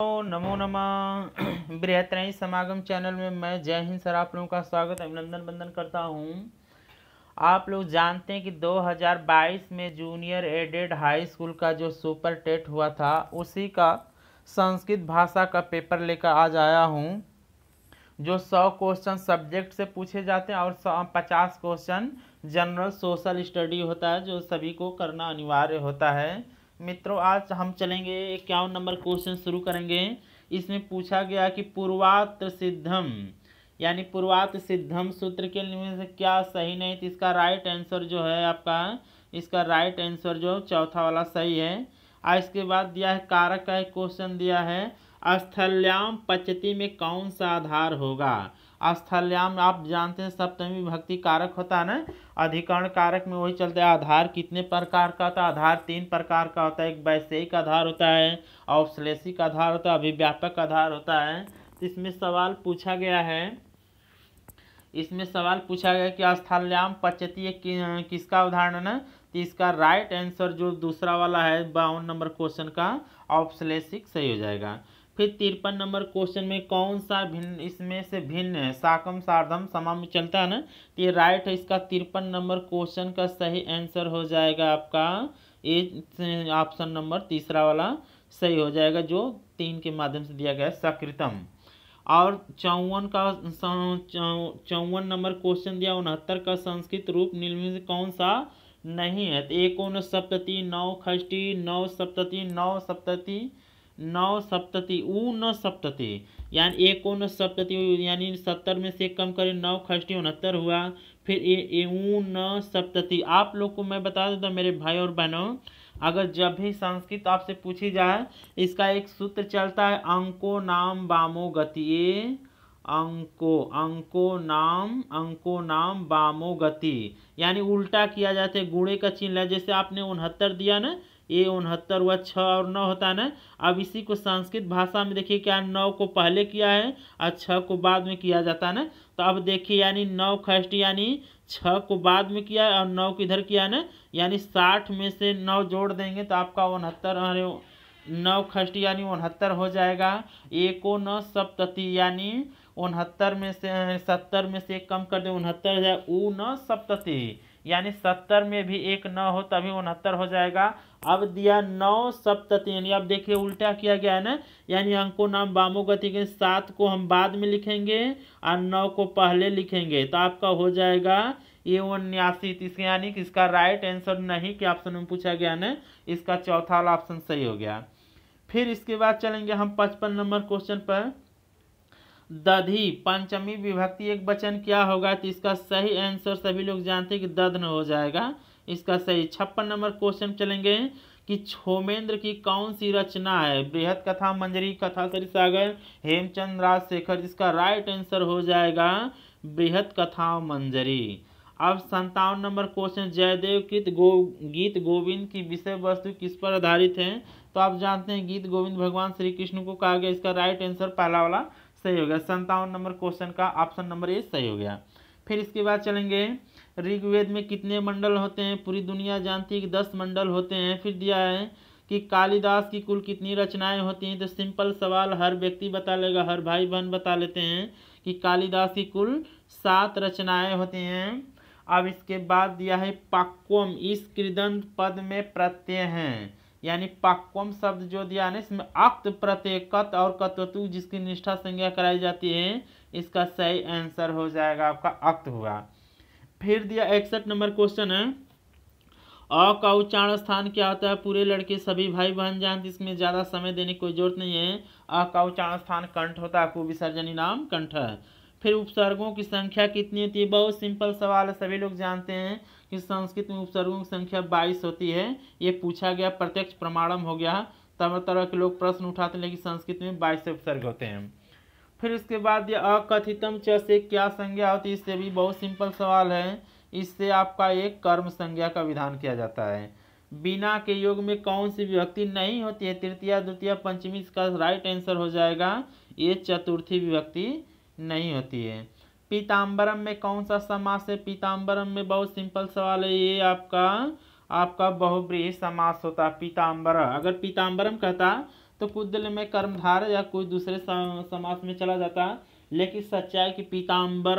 नमो नमः बृहतराई समागम चैनल में मैं जय हिंद सर आप लोगों का स्वागत अभिनंदन बंदन करता हूं आप लोग जानते हैं कि 2022 में जूनियर एडेड हाई स्कूल का जो सुपर टेट हुआ था उसी का संस्कृत भाषा का पेपर लेकर आज आया हूं जो 100 क्वेश्चन सब्जेक्ट से पूछे जाते हैं और 50 क्वेश्चन जनरल सोशल स्टडी होता है जो सभी को करना अनिवार्य होता है मित्रों आज हम चलेंगे इक्यावन नंबर क्वेश्चन शुरू करेंगे इसमें पूछा गया कि पूर्वात्र सिद्धम यानी पूर्वात्र सिद्धम सूत्र के लिए से क्या सही नहीं तो इसका राइट आंसर जो है आपका इसका राइट आंसर जो चौथा वाला सही है और इसके बाद दिया है कारक का एक क्वेश्चन दिया है स्थल्याम पचती में कौन सा आधार होगा स्थल्याम आप जानते हैं सप्तमी भक्ति कारक होता है ना अधिकरण कारक में वही चलते हैं आधार कितने प्रकार का होता है आधार तीन प्रकार का होता है एक वैश्यिक आधार होता है औश्लेषिक आधार होता है अभिव्यापक आधार होता है इसमें सवाल पूछा गया है इसमें सवाल पूछा गया कि अस्थल्याम पचतीय कि, किसका उदाहरण है ना तो इसका राइट आंसर जो दूसरा वाला है बावन नंबर क्वेश्चन का औपश्लेषिक सही हो जाएगा फिर तिरपन नंबर क्वेश्चन में कौन सा भिन्न इसमें से भिन्न है साकम सार्धम समाम चलता है ना तो ये राइट है इसका तिरपन नंबर क्वेश्चन का सही आंसर हो जाएगा आपका ये ऑप्शन नंबर तीसरा वाला सही हो जाएगा जो तीन के माध्यम से दिया गया सक्रितम सकृतम और चौवन का चौवन नंबर क्वेश्चन दिया उनहत्तर का संस्कृत रूप निर्मित कौन सा नहीं है तो एक सप्तति नौ खष्टी नौ सप्तति नौ सप्तति नौ सप्तति ऊ न सप्तति यानी एक को न सप्तति यानी सत्तर में से कम करें नौ खष्टी उनहत्तर हुआ फिर ए ऊ न सप्तति आप लोग को मैं बता देता मेरे भाई और बहनों अगर जब भी संस्कृत आपसे पूछी जाए इसका एक सूत्र चलता है अंको नाम बामो गति अंको अंको नाम अंको नाम बामो गति यानी उल्टा किया जाता है गुड़े का चिन्ह जैसे आपने उनहत्तर दिया ना ये उनहत्तर हुआ छः और नौ होता है ना अब इसी को संस्कृत भाषा में देखिए क्या नौ को पहले किया है और छः को बाद में किया जाता है ना तो अब देखिए यानी नौ खष्ट यानी छः को बाद में किया है और नौ किधर किया है ना यानी साठ में से नौ जोड़ देंगे तो आपका उनहत्तर अरे नौ खष्ट यानी उनहत्तर हो जाएगा एको न सप्तति यानी उनहत्तर में से सत्तर में से कम कर दें उनहत्तर हो जाए ऊ न सप्तति यानी सत्तर में भी एक नौ हो तभी उनहत्तर हो जाएगा अब दिया नौ सप्तति यानी अब देखिए उल्टा किया गया है ना यानी अंकों नाम बामो गति के सात को हम बाद में लिखेंगे और नौ को पहले लिखेंगे तो आपका हो जाएगा ये उन्यासी तीस यानी कि इसका राइट आंसर नहीं कि ऑप्शन में पूछा गया ना इसका चौथा वाला ऑप्शन सही हो गया फिर इसके बाद चलेंगे हम पचपन नंबर क्वेश्चन पर दधी पंचमी विभक्ति एक बचन क्या होगा तो इसका सही आंसर सभी लोग जानते हैं कि दधन हो जाएगा इसका सही छप्पन नंबर क्वेश्चन चलेंगे कि छोमेंद्र की कौन सी रचना है बृहद कथा मंजरी कथा सागर हेमचंद राजशेखर इसका राइट आंसर हो जाएगा बृहद कथा मंजरी अब संतावन नंबर क्वेश्चन जयदेव गीत गो गीत गोविंद की विषय वस्तु किस पर आधारित है तो आप जानते हैं गीत गोविंद भगवान श्री कृष्ण को कहा गया इसका राइट आंसर पहला वाला सही हो गया संतावन नंबर क्वेश्चन का ऑप्शन नंबर ए सही हो गया फिर इसके बाद चलेंगे ऋग्वेद में कितने मंडल होते हैं पूरी दुनिया जानती है कि दस मंडल होते हैं फिर दिया है कि कालिदास की कुल कितनी रचनाएं होती हैं तो सिंपल सवाल हर व्यक्ति बता लेगा हर भाई बहन बता लेते हैं कि कालिदास की कुल सात रचनाएं होती हैं अब इसके बाद दिया है पाक्वम इस कृदंत पद में प्रत्यय हैं यानी पाक्वम शब्द जो दिया ना इसमें अक्त प्रत्यय और कतवतु जिसकी निष्ठा संज्ञा कराई जाती है इसका सही आंसर हो जाएगा आपका अक्त हुआ फिर दिया इकसठ नंबर क्वेश्चन है अ का उच्चारण स्थान क्या होता है पूरे लड़के सभी भाई बहन जानते इसमें ज़्यादा समय देने की कोई जरूरत नहीं है अ का उच्चारण स्थान कंठ होता है आपको विसर्जनी नाम कंठ है फिर उपसर्गों की संख्या कितनी होती है बहुत सिंपल सवाल है सभी लोग जानते हैं कि संस्कृत में उपसर्गों की संख्या बाईस होती है ये पूछा गया प्रत्यक्ष प्रमाणम हो गया तरह तरह के लोग प्रश्न उठाते हैं लेकिन संस्कृत में बाईस उपसर्ग होते हैं फिर इसके बाद ये अकथितम च से क्या संज्ञा होती है इससे भी बहुत सिंपल सवाल है इससे आपका एक कर्म संज्ञा का विधान किया जाता है बिना के योग में कौन सी विभक्ति नहीं होती है तृतीय द्वितीय पंचमी इसका राइट आंसर हो जाएगा ये चतुर्थी विभक्ति नहीं होती है पीताम्बरम में कौन सा समास है पीताम्बरम में बहुत सिंपल सवाल है ये आपका आपका बहुब्रीही समास होता पीताम्बर अगर पीताम्बरम कहता तो कुछ दिल में कर्मधार या कोई दूसरे समास में चला जाता लेकिन सच्चाई की पीताम्बर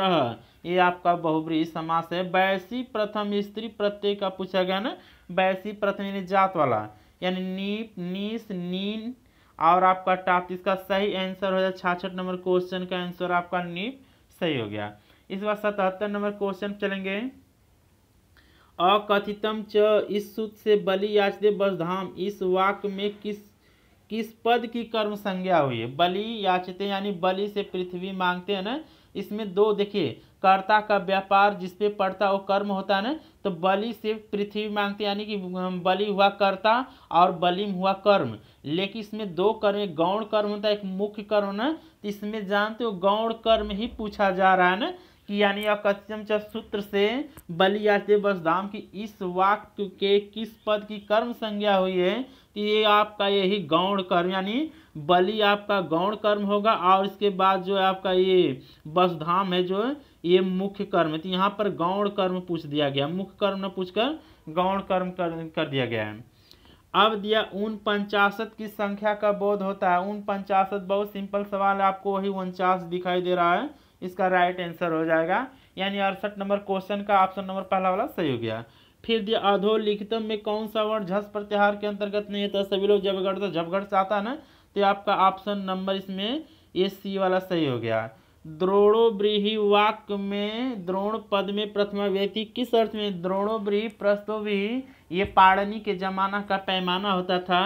ये आपका बहुब्रीही समास है वैसी प्रथम स्त्री प्रत्यय का पूछा गया ना वैसी प्रथम यानी जात वाला यानी नीप नीस नीन और आपका टाप इसका सही आंसर हो जाए छाछठ नंबर क्वेश्चन का आंसर आपका नीप सही हो गया इस बार सतहत्तर नंबर क्वेश्चन चलेंगे अकथितम च इस सूत से बलि याचते बसधाम इस वाक्य में किस किस पद की कर्म संज्ञा हुई है बलि याचते यानी बलि से पृथ्वी मांगते हैं ना इसमें दो देखिए कर्ता का व्यापार जिसपे पड़ता वो कर्म होता है ना तो बलि से पृथ्वी मांगते यानी कि बलि हुआ कर्ता और बलिम हुआ कर्म लेकिन इसमें दो कर्म गौण कर्म होता है एक मुख्य कर्म ना तो इसमें जानते हो गौण कर्म ही पूछा जा रहा है ना कि यानी अकस्यम सूत्र से बलि आते बस धाम की इस वाक्य के किस पद की कर्म संज्ञा हुई है तो ये आपका यही गौण कर्म यानी बलि आपका गौण कर्म होगा और इसके बाद जो है आपका ये बसधाम है जो है ये मुख्य कर्म है तो यहाँ पर गौण कर्म पूछ दिया गया मुख्य कर्म न पूछकर गौण कर्म कर, कर दिया गया है अब दिया उन पंचाशत की संख्या का बोध होता है उन पंचाशत बहुत सिंपल सवाल है आपको वही उनचास दिखाई दे रहा है इसका राइट आंसर हो जाएगा यानी अड़सठ नंबर क्वेश्चन का ऑप्शन नंबर पहला वाला सही हो गया फिर दिया अधोलिखितम में कौन सा वर्ण झस प्रत्याहार के अंतर्गत नहीं होता सभी लोग जब घटता तो जब से आता है ना तो आपका ऑप्शन नंबर इसमें ए सी वाला सही हो गया द्रोणो ब्रीही वाक्य में द्रोण पद में प्रथमा व्यक्ति किस अर्थ में द्रोणो ब्रीही प्रस्तो भी ये पाड़नी के जमाना का पैमाना होता था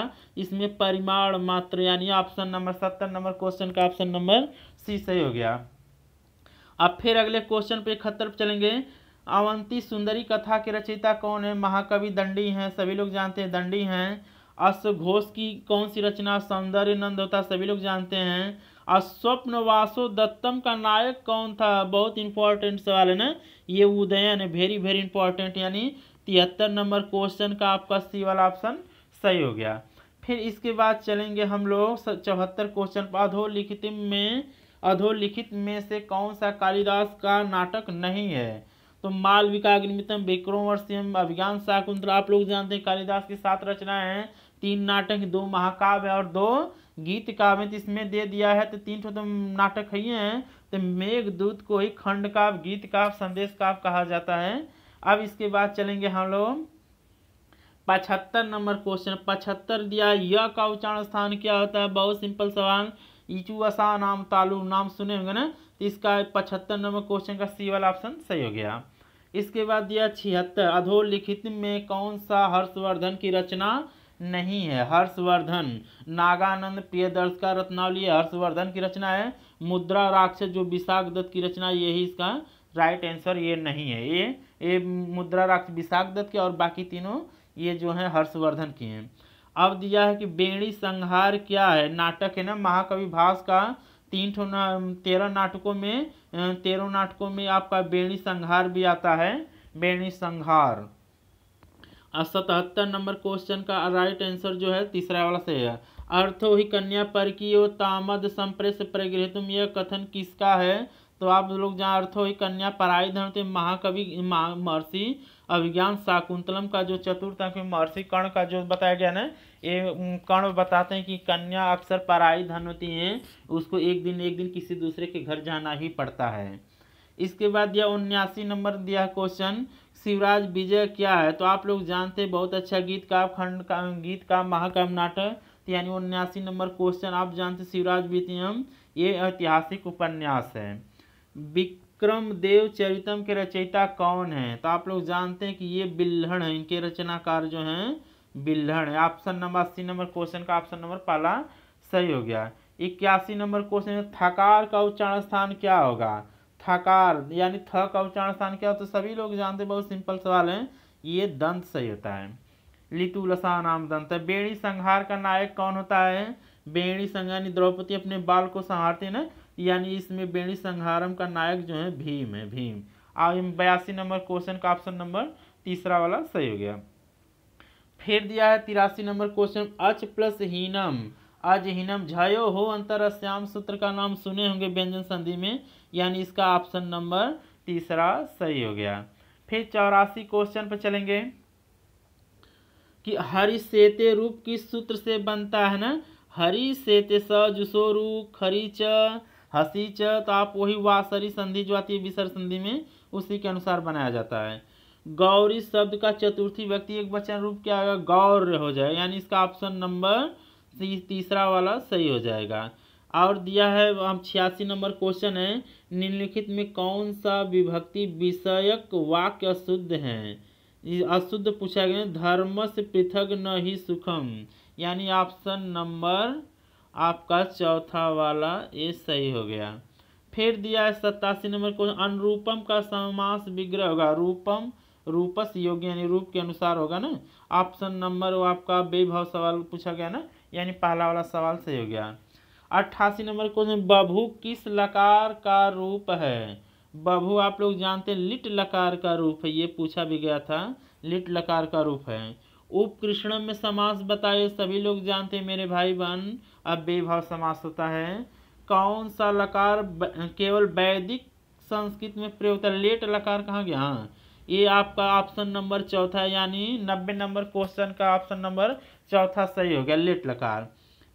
इसमें परिमाण मात्र यानी ऑप्शन नंबर सत्तर नंबर क्वेश्चन का ऑप्शन नंबर सी सही हो गया अब फिर अगले क्वेश्चन पे खतर चलेंगे अवंती सुंदरी कथा के रचयिता कौन है महाकवि दंडी हैं सभी लोग जानते हैं दंडी हैं अश्वघोष की कौन सी रचना सौंदर्य नंद होता सभी लोग जानते हैं अस्वप्न वासो दत्तम का नायक कौन था बहुत इंपॉर्टेंट सवाल है ना ये उदयन है वेरी वेरी इंपॉर्टेंट यानी तिहत्तर नंबर क्वेश्चन का आपका सी वाला ऑप्शन सही हो गया फिर इसके बाद चलेंगे हम लोग चौहत्तर क्वेश्चन अधोलिखित में अधोलिखित में से कौन सा कालिदास का नाटक नहीं है तो मालविका अग्निमितम विक्रम और सिंह अभिज्ञान शाकुंतला आप लोग जानते हैं कालिदास की सात रचनाएं हैं तीन नाटक दो महाकाव्य और दो गीत काव्य इसमें दे दिया है तो तीन तो नाटक ही हैं तो मेघदूत को ही खंड काव्य गीत काव्य संदेश काव्य कहा जाता है अब इसके बाद चलेंगे हम लोग पचहत्तर नंबर क्वेश्चन पचहत्तर दिया य का उच्चारण स्थान क्या होता है बहुत सिंपल सवाल इचू असा नाम तालु नाम सुने होंगे ना तो इसका पचहत्तर नंबर क्वेश्चन का सी वाला ऑप्शन सही हो गया इसके बाद दिया छिहत्तर अधोलिखित में कौन सा हर्षवर्धन की रचना नहीं है हर्षवर्धन नागानंद प्रियदर्श का रत्नावली हर्षवर्धन की रचना है मुद्रा राक्षस जो विशाख दत्त की रचना यही इसका राइट आंसर ये नहीं है ये ये मुद्रा राक्षस विशाख दत्त के और बाकी तीनों ये जो है हर्षवर्धन की हैं अब दिया है कि बेणी संहार क्या है नाटक है ना महाकवि भास का तीन ठो ना तेरह नाटकों में तेरह नाटकों में आपका बेणी संहार भी आता है बेणी संहार सतहत्तर नंबर क्वेश्चन का राइट आंसर जो है तीसरा वाला सही है अर्थो ही कन्या पर की ओ तामद संप्रेस प्रगृहितुम यह कथन किसका है तो आप लोग जहाँ अर्थो ही कन्या पराई थे महाकवि महर्षि अभिज्ञान शाकुंतलम का जो चतुर्थ महर्षि कर्ण का जो बताया गया ना ये कर्ण बताते हैं कि कन्या अक्सर पराई धन होती हैं उसको एक दिन एक दिन किसी दूसरे के घर जाना ही पड़ता है इसके बाद यह उन्यासी नंबर दिया क्वेश्चन शिवराज विजय क्या है तो आप लोग जानते हैं बहुत अच्छा गीत का खंड का गीत का महाकाव्य नाटक यानी उन्यासी नंबर क्वेश्चन आप जानते शिवराज वितयम ये ऐतिहासिक उपन्यास है विक्रम देव चरितम के रचयिता कौन है तो आप लोग जानते हैं कि ये बिल्हण है इनके रचनाकार जो हैं बिल्हण है ऑप्शन नंबर अस्सी नंबर क्वेश्चन का ऑप्शन नंबर पहला सही हो गया इक्यासी नंबर क्वेश्चन थकार का उच्चारण स्थान क्या होगा थकार यानी थ का उच्चारण स्थान क्या होता है सभी लोग जानते बहुत सिंपल सवाल है ये दंत सही होता है लिटू लसा नाम दंत है बेड़ी संहार का नायक कौन होता है बेड़ी संघार द्रौपदी अपने बाल को संहारती ना यानी इसमें बेड़ी संहारम का नायक जो है भीम है भीम और बयासी नंबर क्वेश्चन का ऑप्शन नंबर तीसरा वाला सही हो गया फिर दिया है तिरासी नंबर क्वेश्चन अच प्लस हीनम अज हीनम झयो हो अंतर श्याम सूत्र का नाम सुने होंगे व्यंजन संधि में यानी इसका ऑप्शन नंबर तीसरा सही हो गया फिर चौरासी क्वेश्चन पर चलेंगे कि हरि सेते रूप किस सूत्र से बनता है ना हरि सेते स जुसो रूप खरी च हसी च तो आप वही वासरी संधि जो आती है विसर संधि में उसी के अनुसार बनाया जाता है गौरी शब्द का चतुर्थी व्यक्ति एक वचन रूप क्या होगा गौर हो जाए यानी इसका ऑप्शन नंबर तीसरा वाला सही हो जाएगा और दिया है हम छियासी नंबर क्वेश्चन है निम्नलिखित में कौन सा विभक्ति विषयक वाक्य अशुद्ध हैं अशुद्ध पूछा गया धर्म से पृथक न ही सुखम यानी ऑप्शन नंबर आपका चौथा वाला ये सही हो गया फिर दिया है सत्तासी नंबर को अनुरूपम का समास विग्रह होगा रूपम रूपस योग्य यानी रूप के अनुसार होगा ना ऑप्शन नंबर वो आपका बेभाव सवाल पूछा गया ना यानी पहला वाला सवाल सही हो गया अट्ठासी नंबर क्वेश्चन बभू किस लकार का रूप है बभू आप लोग जानते हैं लिट लकार का रूप है ये पूछा भी गया था लिट लकार का रूप है उपकृष्णम में समास बताए सभी लोग जानते हैं मेरे भाई बहन अब बेभाव समास होता है कौन सा लकार ब, केवल वैदिक संस्कृत में प्रयोग होता है लेट लकार कहाँ गया हाँ ये आपका ऑप्शन नंबर चौथा यानी नब्बे नंबर क्वेश्चन का ऑप्शन नंबर चौथा सही हो गया लेट लकार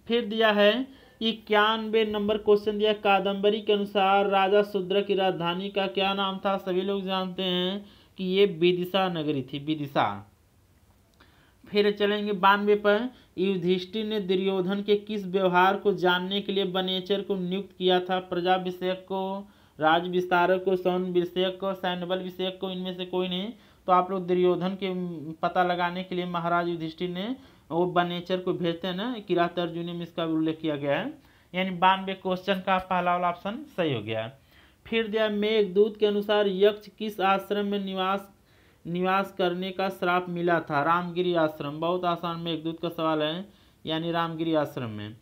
फिर दिया है इक्यानवे नंबर क्वेश्चन दिया कादंबरी के अनुसार राजा शुद्र की राजधानी का क्या नाम था सभी लोग जानते हैं कि ये विदिशा नगरी थी विदिशा फिर चलेंगे बानवे पर युधिष्ठिर ने दुर्योधन के किस व्यवहार को जानने के लिए बनेचर को नियुक्त किया था प्रजा विषयक को राज विस्तारक को सौन विषयक को सैन्यबल विषयक को इनमें से कोई नहीं तो आप लोग दुर्योधन के पता लगाने के लिए महाराज युधिष्ठिर ने वो बनेचर को भेजते हैं ना किरात अर्जुनी में इसका उल्लेख किया गया है यानी बानवे क्वेश्चन का पहला वाला ऑप्शन सही हो गया है फिर दिया मेघदूत के अनुसार यक्ष किस आश्रम में निवास निवास करने का श्राप मिला था रामगिरी आश्रम बहुत आसान मेघदूत का सवाल है यानी रामगिरी आश्रम में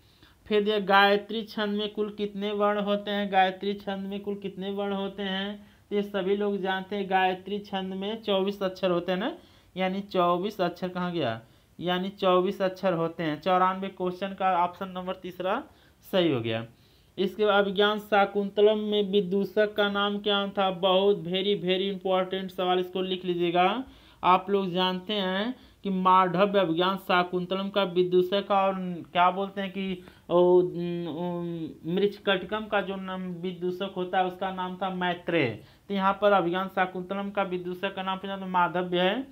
फिर दिया गायत्री छंद में कुल कितने वर्ण होते हैं गायत्री छंद में कुल कितने वर्ण होते हैं तो ये सभी लोग जानते हैं गायत्री छंद में चौबीस अक्षर होते हैं ना यानी चौबीस अक्षर कहाँ गया यानी चौबीस अक्षर होते हैं चौरानवे क्वेश्चन का ऑप्शन नंबर तीसरा सही हो गया इसके बाद अभिज्ञान शाकुंतलम में विदूषक का नाम क्या था बहुत वेरी वेरी इंपॉर्टेंट सवाल इसको लिख लीजिएगा आप लोग जानते हैं कि माधव अभिज्ञान शाकुंतलम का विदूषक और क्या बोलते हैं कि मृक्षकटकम का जो नाम विदूषक होता है उसका नाम था मैत्रेय तो यहाँ पर अभिज्ञान शाकुंतलम का विदूषक का नाम माधव्य है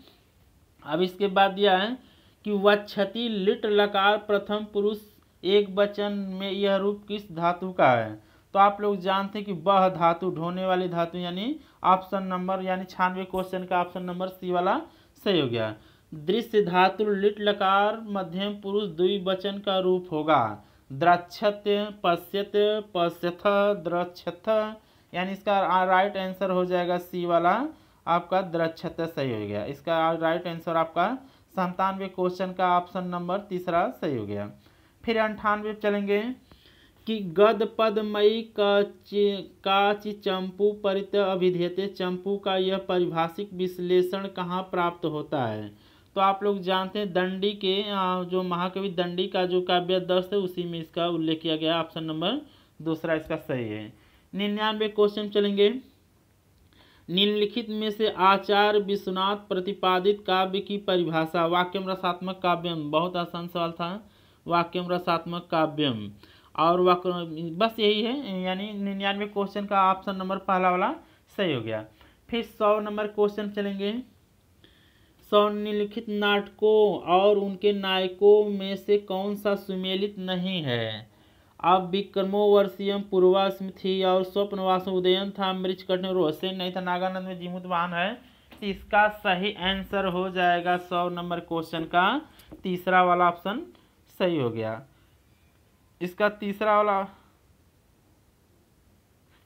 अब इसके बाद यह है कि वक्षति लिट लकार प्रथम पुरुष एक वचन में यह रूप किस धातु का है तो आप लोग जानते हैं कि वह धातु ढोने वाली धातु यानी ऑप्शन नंबर यानी छानवे क्वेश्चन का ऑप्शन नंबर सी वाला सही हो गया दृश्य धातु लिट लकार मध्यम पुरुष द्विवचन का रूप होगा द्रक्षत्य पश्यत्य पश्यथ द्रक्षथ यानी इसका राइट आंसर हो जाएगा सी वाला आपका द्रक्षत्य सही हो गया इसका राइट आंसर आपका संतानवे क्वेश्चन का ऑप्शन नंबर तीसरा सही हो गया फिर अंठानवे चलेंगे कि गद पद मई काचि चंपू परित अभिधेते चंपू का यह परिभाषिक विश्लेषण कहाँ प्राप्त होता है तो आप लोग जानते हैं दंडी के जो महाकवि दंडी का जो काव्य दस्त है उसी में इसका उल्लेख किया गया ऑप्शन नंबर दूसरा इसका सही है निन्यानवे क्वेश्चन चलेंगे निम्नलिखित में से आचार्य विश्वनाथ प्रतिपादित काव्य की परिभाषा वाक्यम रसात्मक काव्यम बहुत आसान सवाल था वाक्यम रसात्मक काव्यम और वाक्य बस यही है यानी निन्यानवे क्वेश्चन का ऑप्शन नंबर पहला वाला सही हो गया फिर सौ नंबर क्वेश्चन चलेंगे सौ निम्नलिखित नाटकों और उनके नायकों में से कौन सा सुमेलित नहीं है अब विक्रमो वर्षीयम पूर्वाश्म थी और स्वप्नवास उदयन था मृच कठिन रोशन नहीं था नागानंद में जीमुत वाहन है तो इसका सही आंसर हो जाएगा सौ नंबर क्वेश्चन का तीसरा वाला ऑप्शन सही हो गया इसका तीसरा वाला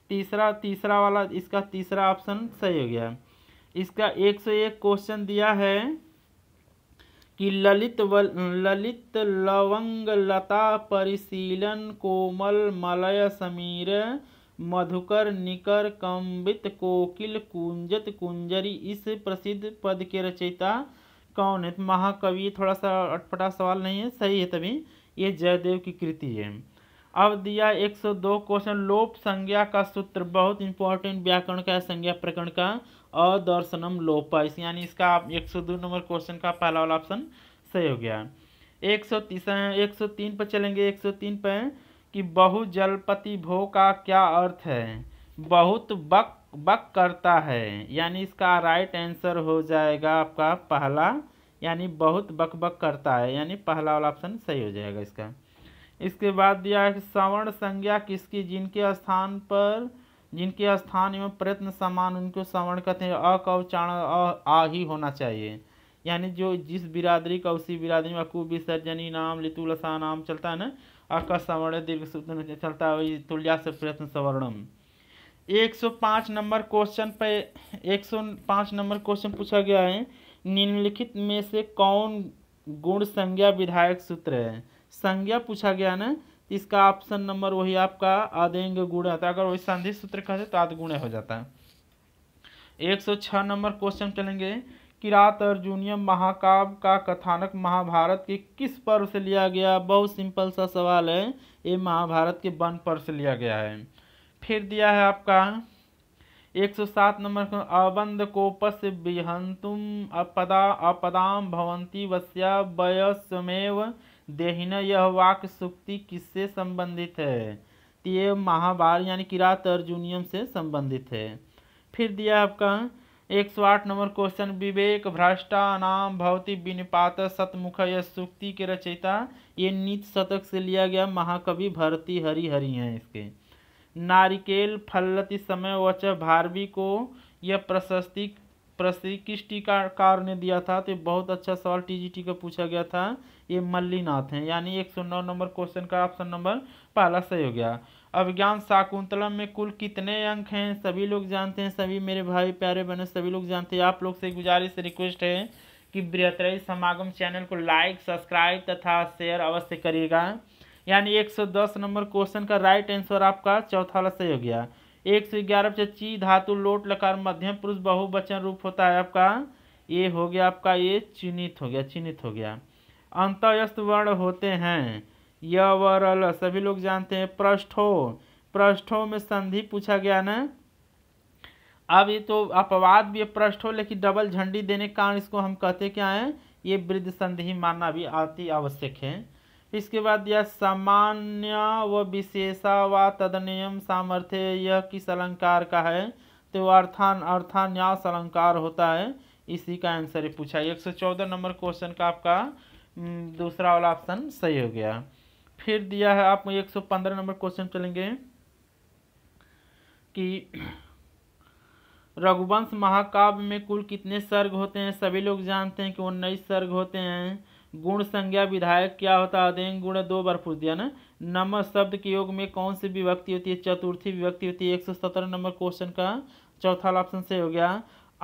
तीसरा तीसरा वाला इसका तीसरा ऑप्शन सही हो गया इसका एक सौ एक क्वेश्चन दिया है कि ललित ललित लवंग लता परिशीलन कोमल मलय समीर मधुकर निकर कंबित कोकिल कुंजत कुंजरी इस प्रसिद्ध पद के रचयिता कौन है तो महाकवि थोड़ा सा अटपटा सवाल नहीं है सही है तभी ये जयदेव की कृति है अब दिया 102 क्वेश्चन लोप संज्ञा का सूत्र बहुत इंपॉर्टेंट व्याकरण का संज्ञा प्रकरण का अदर्शनम लोपस यानी इसका आप 102 नंबर क्वेश्चन का पहला वाला ऑप्शन सही हो गया एक सौ एक सौ तीन पर चलेंगे एक सौ तीन पर कि बहु जलपति भो का क्या अर्थ है बहुत बक बक करता है यानी इसका राइट आंसर हो जाएगा आपका पहला यानी बहुत बक बक करता है यानी पहला वाला ऑप्शन सही हो जाएगा इसका इसके बाद दिया है सवर्ण संज्ञा किसकी जिनके स्थान पर जिनके स्थान एवं प्रयत्न समान उनको सवर्ण कहते हैं अकवचाण आ ही होना चाहिए यानी जो जिस बिरादरी का उसी बिरादरी में अकू विसर्जनी नाम लितुलसा नाम चलता है ना अक सवर्ण दीर्घ सूत्र चलता है तुल्या से प्रयत्न सवर्णम 105 नंबर क्वेश्चन पे 105 नंबर क्वेश्चन पूछा गया है निम्नलिखित में से कौन गुण संज्ञा विधायक सूत्र है संज्ञा पूछा गया ना तो इसका ऑप्शन नंबर वही आपका आदेंग गुण आता अगर वही संधि सूत्र कहते तो आदगुण हो जाता है एक सौ छह नंबर क्वेश्चन चलेंगे किरात अर्जुनियम महाकाव्य का कथानक महाभारत के किस पर्व से लिया गया बहुत सिंपल सा सवाल है ये महाभारत के वन पर्व से लिया गया है फिर दिया है आपका एक सौ सात नंबर अबंध कोपस बिहंतुम अपदा अपदाम भवंती वस्या वयस्मेव देहिन यह वाक सुक्ति किससे संबंधित है तो ये महाभार यानी किरात अर्जुनियम से संबंधित है फिर दिया आपका एक सौ आठ नंबर क्वेश्चन विवेक भ्रष्टा नाम भवती विनिपात सतमुख यह सुक्ति के रचयिता ये नीत शतक से लिया गया महाकवि भरती हरि हरि हैं इसके नारिकेल फलति समय वच भारवी को यह प्रशस्ति प्रशिकृष्टिकार ने दिया था तो बहुत अच्छा सवाल टीजीटी का पूछा गया था ये मल्लीनाथ हैं यानी एक सौ नौ नंबर क्वेश्चन का ऑप्शन नंबर पहला सही हो गया अभिज्ञान शाकुंतलम में कुल कितने अंक हैं सभी लोग जानते हैं सभी मेरे भाई प्यारे बहनों सभी लोग जानते हैं आप लोग से गुजारिश रिक्वेस्ट है कि बृहत्तरी समागम चैनल को लाइक सब्सक्राइब तथा शेयर अवश्य करिएगा यानी 110 नंबर क्वेश्चन का राइट आंसर आपका चौथा वाला सही हो गया एक सौ ग्यारह ची धातु लोट लकार मध्यम पुरुष बहुवचन रूप होता है आपका ये हो गया आपका ये चिन्हित हो गया चिन्हित हो गया अंतस्त वर्ण होते हैं य व रल सभी लोग जानते हैं पृष्ठो पृष्ठों में संधि पूछा गया ना अब ये तो अपवाद भी पृष्ठ हो लेकिन डबल झंडी देने के कारण इसको हम कहते क्या है ये वृद्ध संधि मानना भी अति आवश्यक है इसके बाद यह सामान्य व विशेषा व तदनियम सामर्थ्य यह किस अलंकार का है तो अर्थान अर्थान्यास अलंकार होता है इसी का आंसर पूछा एक सौ चौदह नंबर क्वेश्चन का आपका हम्म, दूसरा वाला ऑप्शन सही हो गया फिर दिया है आप एक सौ पंद्रह नंबर क्वेश्चन चलेंगे कि रघुवंश महाकाव्य में कुल कितने सर्ग होते हैं सभी लोग जानते हैं कि उन्नीस सर्ग होते हैं गुण संज्ञा विधायक क्या होता है अध्ययन गुण दो बार पूछ दिया ना नम शब्द के योग में कौन सी विभक्ति होती है चतुर्थी विभक्ति होती है एक सौ सत्रह नंबर क्वेश्चन का चौथा ऑप्शन से हो गया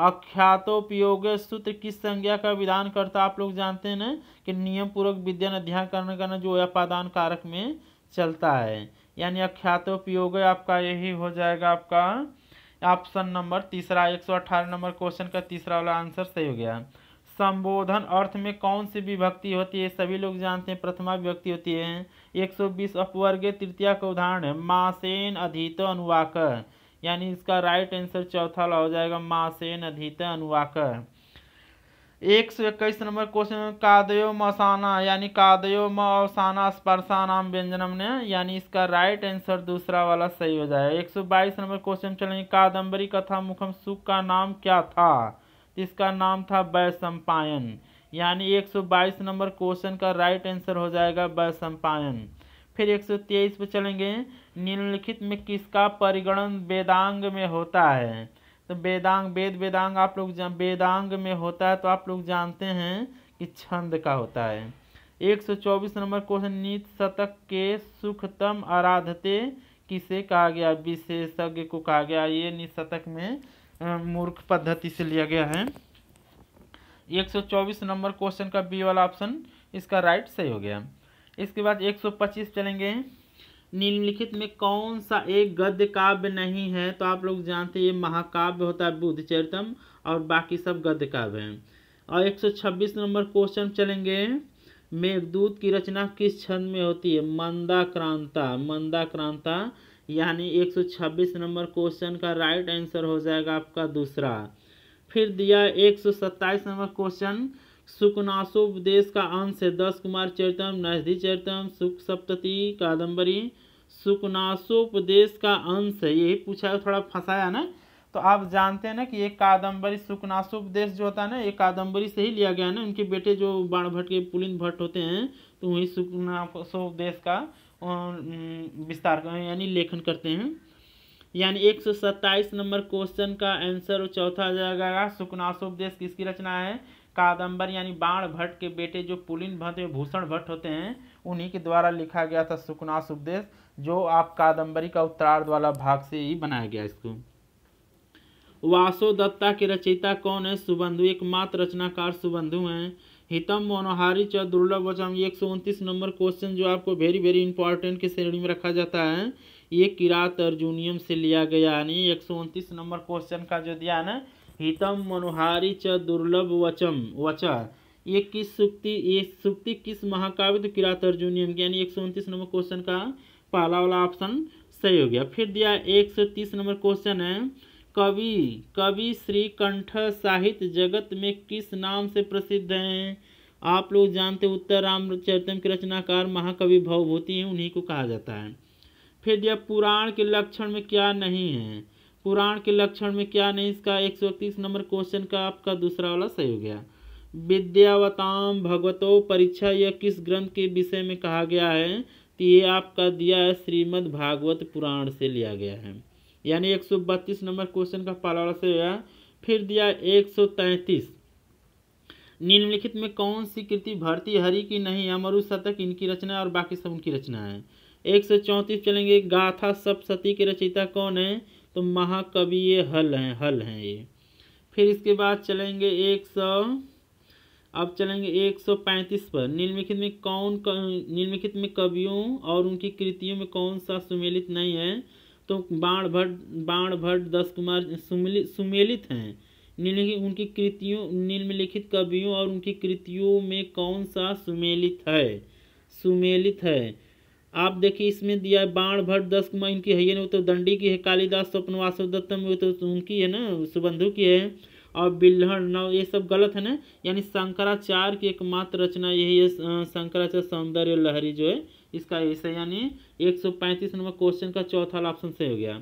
अख्यातोपयोग सूत्र किस संज्ञा का विधान करता आप लोग जानते हैं ना कि नियम पूर्वक विद्या अध्ययन करने का ना जो अपादान कारक में चलता है यानी अख्यातोपयोग आपका यही हो जाएगा आपका ऑप्शन नंबर तीसरा एक सौ अठारह नंबर क्वेश्चन का तीसरा वाला आंसर सही हो गया संबोधन अर्थ में कौन सी विभक्ति होती है सभी लोग जानते हैं प्रथमा विभक्ति होती है 120 सौ बीस अपवर्ग तृतीय का उदाहरण है मासेन अधीत अनुवाकर यानी इसका राइट आंसर चौथा हो जाएगा मासेन अधित अनुवाकर एक सौ इक्कीस नंबर क्वेश्चन में कादयो मसाना यानी कादयो मसाना स्पर्शा नाम व्यंजनम ने यानी इसका राइट आंसर दूसरा वाला सही हो जाएगा एक सौ बाईस नंबर क्वेश्चन चलेंगे कादम्बरी कथा मुखम सुख का नाम क्या था इसका नाम था वैसम्पायन यानी एक सौ बाईस नंबर क्वेश्चन का राइट आंसर हो जाएगा वैसम्पायन फिर एक सौ तेईस पर चलेंगे निम्नलिखित में किसका परिगणन वेदांग में होता है तो वेदांग वेद वेदांग आप लोग वेदांग में होता है तो आप लोग जानते हैं कि छंद का होता है 124 नंबर क्वेश्चन नीत शतक के सुखतम आराधते किसे कहा गया विशेषज्ञ को कहा गया ये शतक में मूर्ख पद्धति से लिया गया है 124 नंबर क्वेश्चन का बी वाला ऑप्शन इसका राइट सही हो गया इसके बाद 125 चलेंगे निम्नलिखित में कौन सा एक गद्य काव्य नहीं है तो आप लोग जानते हैं ये महाकाव्य होता है बुद्ध चरितम और बाकी सब गद्य काव्य हैं और 126 नंबर क्वेश्चन चलेंगे मेघदूत की रचना किस छंद में होती है मंदा क्रांता मंदा क्रांता यानी 126 नंबर क्वेश्चन का राइट आंसर हो जाएगा आपका दूसरा फिर दिया 127 नंबर क्वेश्चन सुकनाशोपदेश का अंश है दस कुमार चरितम नजदी चरितम सुख सप्तती कादम्बरी सुकनाशोपदेश का अंश है यही पूछा है थोड़ा फंसाया ना तो आप जानते हैं ना कि एक कादम्बरी सुकनाशोपदेश जो होता है ना एक कादम्बरी से ही लिया गया है ना उनके बेटे जो बाण भट्ट के पुलिंद भट्ट होते हैं तो वही सुकनाशोपदेश का विस्तार यानी लेखन करते हैं यानी एक सौ सत्ताईस नंबर क्वेश्चन का आंसर चौथा जाएगा सुकनाशोपदेश किसकी रचना है कादम्बर यानी बाण भट्ट के बेटे जो पुलिन भट्ट भूषण भट्ट होते हैं उन्हीं के द्वारा लिखा गया था सुकनाश उपदेश जो आप कादम्बरी का उत्तरार्ध वाला भाग से ही बनाया गया इसको वासो दत्ता के रचयिता कौन है सुबंधु एकमात्र रचनाकार सुबंधु हैं हितम मनोहारी चौ दुर्लभ वचम ये एक नंबर क्वेश्चन जो आपको वेरी वेरी इंपॉर्टेंट की श्रेणी में रखा जाता है ये किरात अर्जुनियम से लिया गया यानी एक नंबर क्वेश्चन का जो दिया है ना हितम मनोहारी च दुर्लभ वचम वच ये किस सुक्ति ये सुक्ति किस महाकाव्य तो किरात अर्जुनियम की यानी एक सौ उनतीस नंबर क्वेश्चन का पहला वाला ऑप्शन सही हो गया फिर दिया एक सौ तीस नंबर क्वेश्चन है कवि कवि श्री कंठ साहित्य जगत में किस नाम से प्रसिद्ध हैं आप लोग जानते उत्तर रामचरितम के रचनाकार महाकवि भवभूति हैं उन्हीं को कहा जाता है फिर दिया पुराण के लक्षण में क्या नहीं है पुराण के लक्षण में क्या नहीं इसका एक सौ तीस नंबर क्वेश्चन का आपका दूसरा वाला सही हो गया विद्यावताम भगवतो परीक्षा यह किस ग्रंथ के विषय में कहा गया है तो ये आपका दिया है श्रीमद् भागवत पुराण से लिया गया है यानी एक सौ बत्तीस नंबर क्वेश्चन का पाला से हुआ फिर दिया एक सौ तैंतीस निम्नलिखित में कौन सी कृति भरती हरि की नहीं अमरु शतक इनकी रचना और बाकी सब उनकी रचना है एक सौ चौंतीस चलेंगे गाथा सप्तती के रचयिता कौन है तो महाकवि ये हल हैं हल हैं ये फिर इसके बाद चलेंगे एक सौ अब चलेंगे 135 पर निम्नलिखित में कौन निम्नलिखित में कवियों और उनकी कृतियों में कौन सा सुमेलित नहीं है तो बाण भट्ट बाण भट्ट दस कुमार सुमेलित हैं निम्नलिखित उनकी कृतियों निम्नलिखित कवियों और उनकी कृतियों में कौन सा सुमेलित है सुमेलित है आप देखिए इसमें दिया है बाण भट्ट दस कुमार इनकी है ये नहीं तो दंडी की है स्वप्न स्वप्नवासव दत्तम वो तो उनकी है ना सुबंधु की है और बिल्हण नव ये सब गलत है ना यानी शंकराचार्य की एकमात्र रचना यही है शंकराचार्य सौंदर्य लहरी जो है इसका ऐसा यानी 135 नंबर क्वेश्चन का चौथा ऑप्शन सही हो गया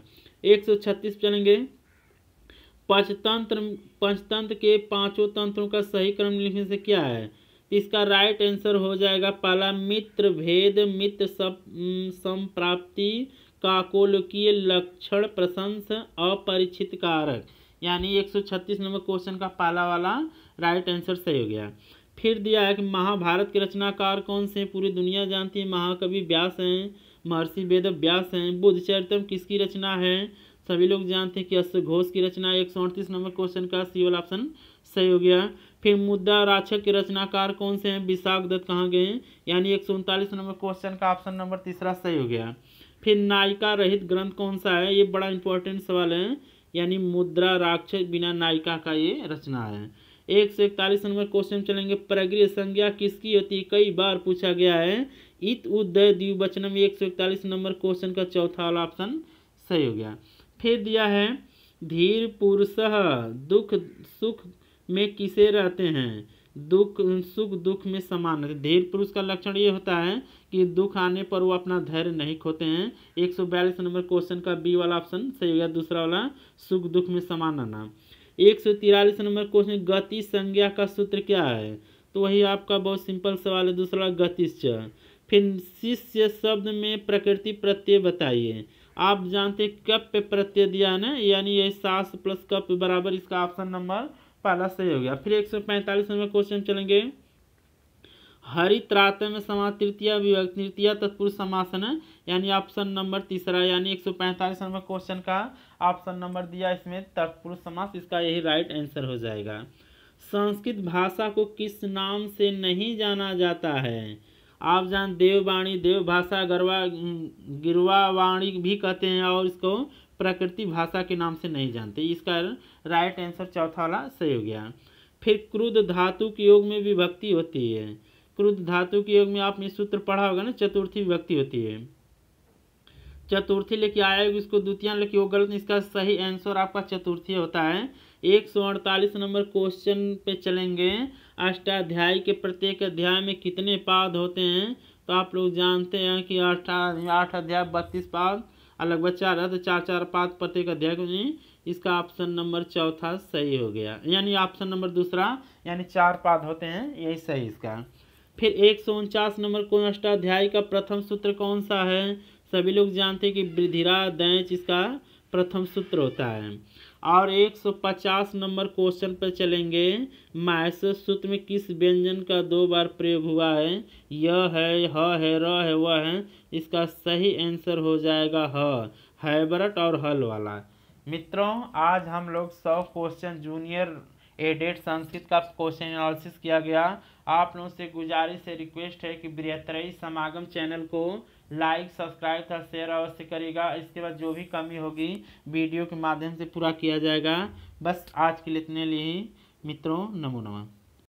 136 चलेंगे पंचतंत्र पंचतंत्र के पांचों तंत्रों का सही क्रम लिखने से क्या है इसका राइट आंसर हो जाएगा पहला मित्र भेद मित्र सब संप्राप्ति काकोलकीय लक्षण प्रशंस अपरिचित कारक यानी 136 नंबर क्वेश्चन का पाला वाला राइट आंसर सही हो गया फिर दिया है कि महाभारत के रचनाकार कौन से पूरी दुनिया जानती है महाकवि व्यास हैं महर्षि वेद व्यास हैं बुद्ध चरितम किसकी रचना है सभी लोग जानते हैं कि अश्व घोष की रचना एक सौ अड़तीस नंबर क्वेश्चन का सी वाला ऑप्शन सही हो गया फिर मुद्दा राक्षक के रचनाकार कौन से हैं विशाख दत्त कहाँ गए हैं यानी एक सौ उनतालीस नंबर क्वेश्चन का ऑप्शन नंबर तीसरा सही हो गया फिर नायिका रहित ग्रंथ कौन सा है ये बड़ा इंपॉर्टेंट सवाल है यानी मुद्रा राक्षस बिना नायिका का ये रचना है एक से इकतालीस नंबर क्वेश्चन चलेंगे प्रग्रह संज्ञा किसकी होती है कई बार पूछा गया है इत उदय द्विवचनम एक सौ इकतालीस नंबर क्वेश्चन का चौथा वाला ऑप्शन सही हो गया फिर दिया है धीर पुरुष दुख सुख में किसे रहते हैं दुख सुख दुख में समान है धीर पुरुष का लक्षण ये होता है कि दुख आने पर वो अपना धैर्य नहीं खोते हैं एक सौ बयालीस नंबर क्वेश्चन का बी वाला ऑप्शन सही हो गया दूसरा वाला सुख दुख में समान आना एक सौ तिरालीस नंबर क्वेश्चन गति संज्ञा का सूत्र क्या है तो वही आपका बहुत सिंपल सवाल है दूसरा गतिश्च फिर शिष्य शब्द में प्रकृति प्रत्यय बताइए आप जानते कप पे प्रत्यय दिया है ना यानी ये सास प्लस कप बराबर इसका ऑप्शन नंबर पहला सही हो गया फिर एक सौ पैंतालीस नंबर क्वेश्चन चलेंगे हरित हरित्रात में समास तृतीय विभक्त तृतीय तत्पुरुष समासन यानी ऑप्शन नंबर तीसरा यानी एक सौ पैंतालीस नंबर क्वेश्चन का ऑप्शन नंबर दिया इसमें तत्पुरुष समास इसका यही राइट आंसर हो जाएगा संस्कृत भाषा को किस नाम से नहीं जाना जाता है आप जान देववाणी देव भाषा गरवा गिरवा वाणी भी कहते हैं और इसको प्रकृति भाषा के नाम से नहीं जानते इस कारण राइट आंसर चौथा वाला सही हो गया फिर क्रुद्ध धातु के योग में विभक्ति होती है क्रुद्ध धातु के योग में आपने सूत्र पढ़ा होगा ना चतुर्थी विभक्ति होती है चतुर्थी लेके आया इसको द्वितीय लेके वो गलत इसका सही आंसर आपका चतुर्थी होता है एक सौ अड़तालीस नंबर क्वेश्चन पे चलेंगे अष्टाध्याय के प्रत्येक अध्याय में कितने पाद होते हैं तो आप लोग जानते हैं कि अष्टाध्याय आठ अध्याय बत्तीस पाद अलग बच्चा चार है तो चार चार पाँच प्रत्येक अध्याय में इसका ऑप्शन नंबर चौथा सही हो गया यानी ऑप्शन नंबर दूसरा यानी चार पाद होते हैं यही सही इसका फिर एक सौ उनचास नंबर कौन अष्टाध्याय का प्रथम सूत्र कौन सा है सभी लोग जानते हैं कि वृद्धिरा दैच इसका प्रथम सूत्र होता है और 150 नंबर क्वेश्चन पर चलेंगे मायस सूत्र में किस व्यंजन का दो बार प्रयोग हुआ है यह है ह है र है वह है इसका सही आंसर हो जाएगा ह हैबरट और हल वाला मित्रों आज हम लोग सौ क्वेश्चन जूनियर एडेड संस्कृत का क्वेश्चन एनालिसिस किया गया आप लोगों से गुजारिश से रिक्वेस्ट है कि बृहत्तरई समागम चैनल को लाइक सब्सक्राइब तथा शेयर अवश्य करिएगा इसके बाद जो भी कमी होगी वीडियो के माध्यम से पूरा किया जाएगा बस आज के लिए इतने लिए ही मित्रों नमो नमः